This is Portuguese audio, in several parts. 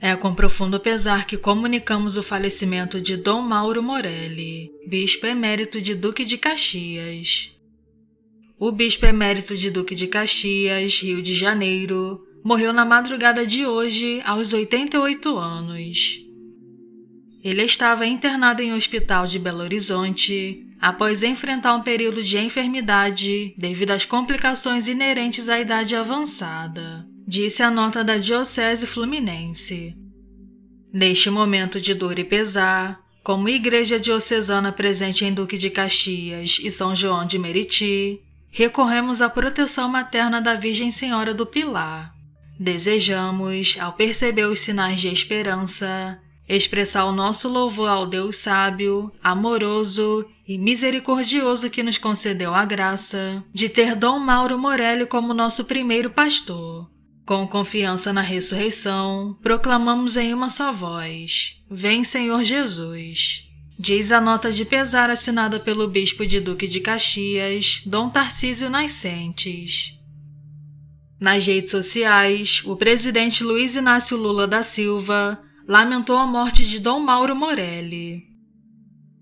É com profundo pesar que comunicamos o falecimento de Dom Mauro Morelli, bispo emérito de Duque de Caxias. O bispo emérito de Duque de Caxias, Rio de Janeiro, morreu na madrugada de hoje, aos 88 anos. Ele estava internado em um hospital de Belo Horizonte após enfrentar um período de enfermidade devido às complicações inerentes à idade avançada, disse a nota da Diocese Fluminense. Neste momento de dor e pesar, como igreja diocesana presente em Duque de Caxias e São João de Meriti, recorremos à proteção materna da Virgem Senhora do Pilar. Desejamos, ao perceber os sinais de esperança, expressar o nosso louvor ao Deus sábio, amoroso e misericordioso que nos concedeu a graça de ter Dom Mauro Morelli como nosso primeiro pastor. Com confiança na ressurreição, proclamamos em uma só voz: Vem, Senhor Jesus. Diz a nota de pesar assinada pelo bispo de Duque de Caxias, Dom Tarcísio Nascentes. Nas redes sociais, o presidente Luiz Inácio Lula da Silva lamentou a morte de Dom Mauro Morelli.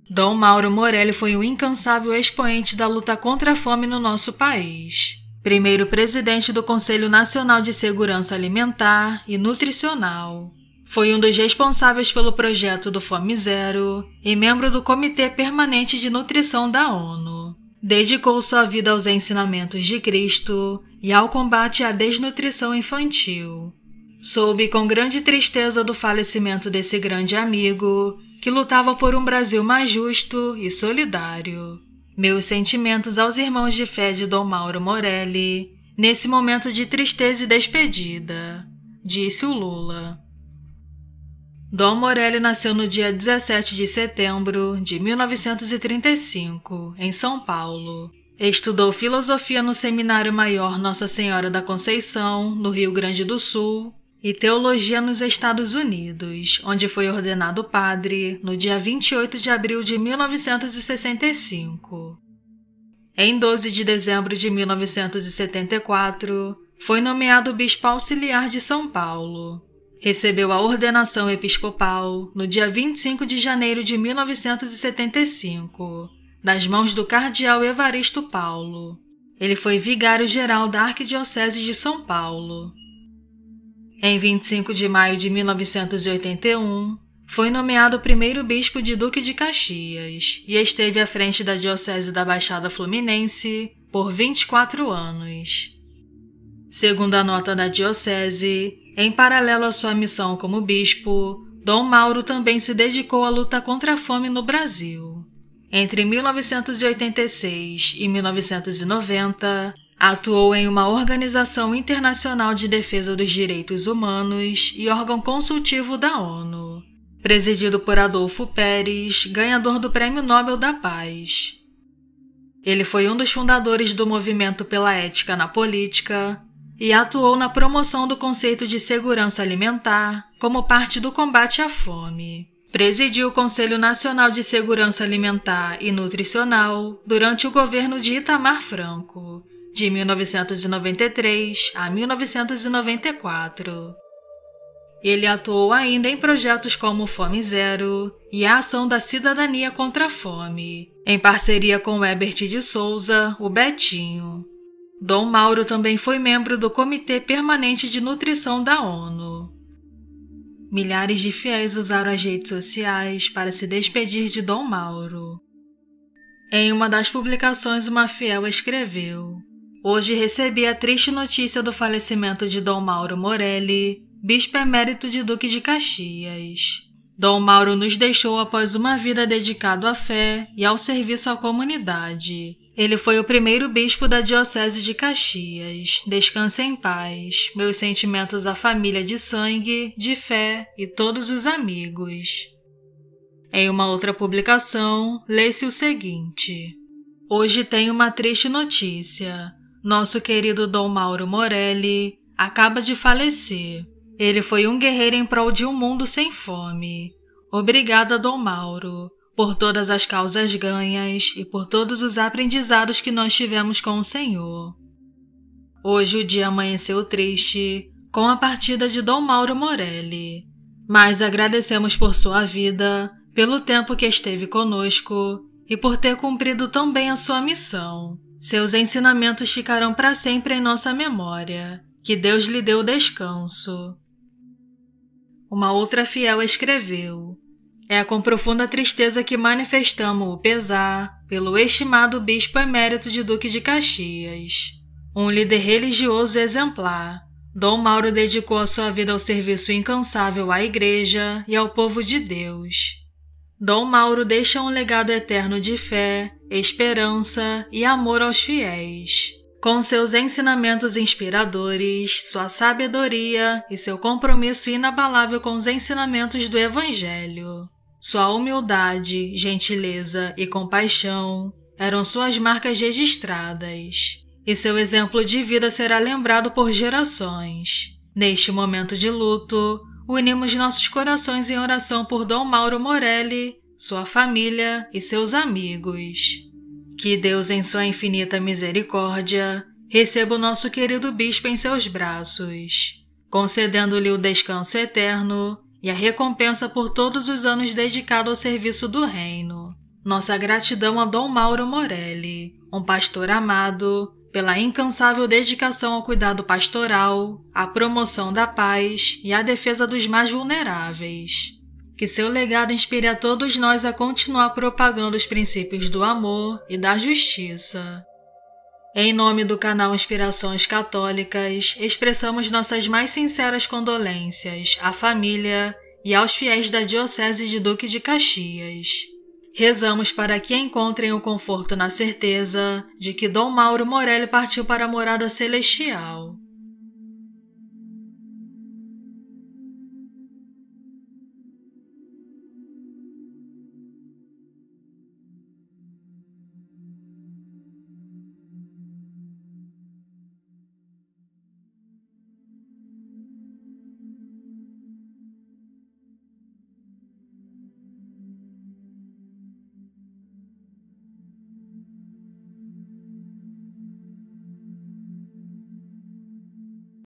Dom Mauro Morelli foi um incansável expoente da luta contra a fome no nosso país. Primeiro presidente do Conselho Nacional de Segurança Alimentar e Nutricional. Foi um dos responsáveis pelo projeto do Fome Zero e membro do Comitê Permanente de Nutrição da ONU. Dedicou sua vida aos ensinamentos de Cristo e ao combate à desnutrição infantil. Soube com grande tristeza do falecimento desse grande amigo, que lutava por um Brasil mais justo e solidário. Meus sentimentos aos irmãos de fé de Dom Mauro Morelli, nesse momento de tristeza e despedida, disse o Lula. Dom Morelli nasceu no dia 17 de setembro de 1935, em São Paulo. Estudou filosofia no Seminário Maior Nossa Senhora da Conceição, no Rio Grande do Sul, e teologia nos Estados Unidos, onde foi ordenado padre no dia 28 de abril de 1965. Em 12 de dezembro de 1974, foi nomeado bispo auxiliar de São Paulo. Recebeu a ordenação episcopal no dia 25 de janeiro de 1975, das mãos do cardeal Evaristo Paulo. Ele foi vigário-geral da Arquidiocese de São Paulo. Em 25 de maio de 1981, foi nomeado primeiro bispo de Duque de Caxias e esteve à frente da Diocese da Baixada Fluminense por 24 anos. Segundo a nota da Diocese, em paralelo à sua missão como bispo, Dom Mauro também se dedicou à luta contra a fome no Brasil. Entre 1986 e 1990, Atuou em uma organização internacional de defesa dos direitos humanos e órgão consultivo da ONU. Presidido por Adolfo Pérez, ganhador do Prêmio Nobel da Paz. Ele foi um dos fundadores do movimento pela ética na política e atuou na promoção do conceito de segurança alimentar como parte do combate à fome. Presidiu o Conselho Nacional de Segurança Alimentar e Nutricional durante o governo de Itamar Franco de 1993 a 1994. Ele atuou ainda em projetos como Fome Zero e a Ação da Cidadania contra a Fome, em parceria com Herbert de Souza, o Betinho. Dom Mauro também foi membro do Comitê Permanente de Nutrição da ONU. Milhares de fiéis usaram as redes sociais para se despedir de Dom Mauro. Em uma das publicações, uma fiel escreveu: Hoje recebi a triste notícia do falecimento de Dom Mauro Morelli, bispo emérito de Duque de Caxias. Dom Mauro nos deixou após uma vida dedicada à fé e ao serviço à comunidade. Ele foi o primeiro bispo da Diocese de Caxias. Descanse em paz. Meus sentimentos à família de sangue, de fé e todos os amigos. Em uma outra publicação, lê-se o seguinte: Hoje tenho uma triste notícia. Nosso querido Dom Mauro Morelli acaba de falecer. Ele foi um guerreiro em prol de um mundo sem fome. Obrigada, Dom Mauro, por todas as causas ganhas e por todos os aprendizados que nós tivemos com o Senhor. Hoje o dia amanheceu triste com a partida de Dom Mauro Morelli, mas agradecemos por sua vida, pelo tempo que esteve conosco e por ter cumprido tão bem a sua missão seus ensinamentos ficarão para sempre em nossa memória. Que Deus lhe deu descanso. Uma outra fiel escreveu: É com profunda tristeza que manifestamos o pesar pelo estimado bispo emérito de Duque de Caxias, um líder religioso exemplar. Dom Mauro dedicou a sua vida ao serviço incansável à Igreja e ao povo de Deus. Dom Mauro deixa um legado eterno de fé, esperança e amor aos fiéis. Com seus ensinamentos inspiradores, sua sabedoria e seu compromisso inabalável com os ensinamentos do Evangelho. Sua humildade, gentileza e compaixão eram suas marcas registradas, e seu exemplo de vida será lembrado por gerações. Neste momento de luto, unimos nossos corações em oração por Dom Mauro Morelli sua família e seus amigos. Que Deus, em sua infinita misericórdia, receba o nosso querido bispo em seus braços, concedendo-lhe o descanso eterno e a recompensa por todos os anos dedicado ao serviço do Reino. Nossa gratidão a Dom Mauro Morelli, um pastor amado, pela incansável dedicação ao cuidado pastoral, à promoção da paz e à defesa dos mais vulneráveis. Que seu legado inspire a todos nós a continuar propagando os princípios do amor e da justiça. Em nome do canal Inspirações Católicas, expressamos nossas mais sinceras condolências à família e aos fiéis da Diocese de Duque de Caxias. Rezamos para que encontrem o conforto na certeza de que Dom Mauro Morelli partiu para a morada celestial.